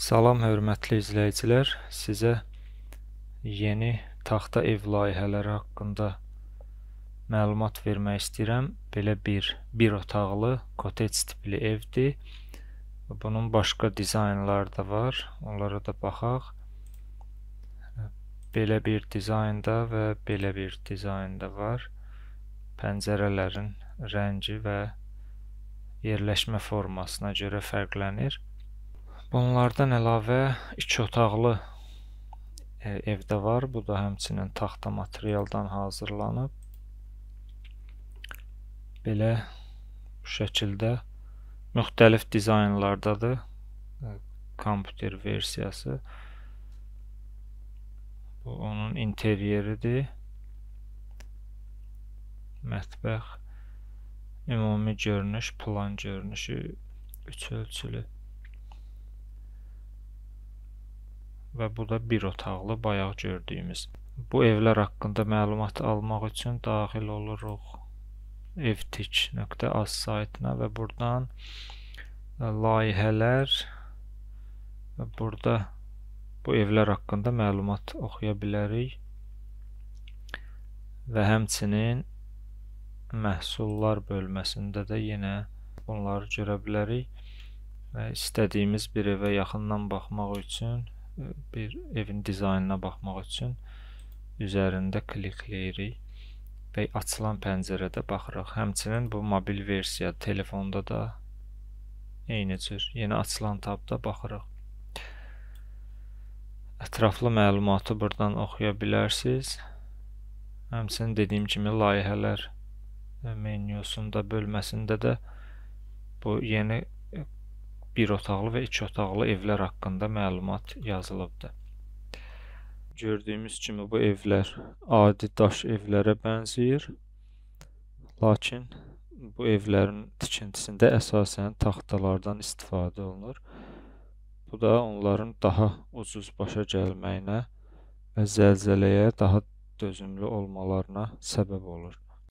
Salam hörmətli izləyicilər, sizə yeni taxta ev layihələri haqqında məlumat vermək istəyirəm. Belə bir bir otaqlı kotec tipli evdir. Bunun başqa dizaynları da var. Onlara da baxaq. Belə bir dizaynda və belə bir dizaynda var. Pəncərələrin rəngi və yerləşmə formasına görə fərqlənir. Bunlardan əlavə 2 otaqlı e, evdə var. Bu da həmçinin taxta materialdan hazırlanıb. Belə bu şəkildə müxtəlif dizaynlardadır e, kompüter versiyası. Bu onun interyeridir. Mətbəx ümumi görünüş, plan görünüşü üç ölçülü. və bu da bir otaqlı bayaq gördüyümüz. Bu evlər haqqında məlumat almaq üçün daxil oluruq evtik.az saytına və buradan e, layihələr və burada bu evlər haqqında məlumat oxuya bilərik və həmçinin məhsullar bölməsində də yenə bunları görə bilərik və istədiyimiz bir evə yaxından baxmaq üçün bir evin dizaynına baxmaq üçün üzərində klikləyirik və açılan pəncərədə baxırıq. Həmçinin bu mobil versiya telefonda da eyni cür yeni açılan tabda baxırıq. Ətraflı məlumatı buradan oxuya bilərsiniz. Həmçinin dediyim kimi layihələr menyusunda bölməsində də bu yeni bir otaqlı və iki otaqlı evlər haqqında məlumat yazılıbdır. Gördüyümüz kimi bu evlər adi daş evlərə bənzəyir. Lakin bu evlərin tikintisində əsasən taxtalardan istifadə olunur. Bu da onların daha ucuz başa gəlməyinə və zəlzələyə daha dözümlü olmalarına səbəb olur.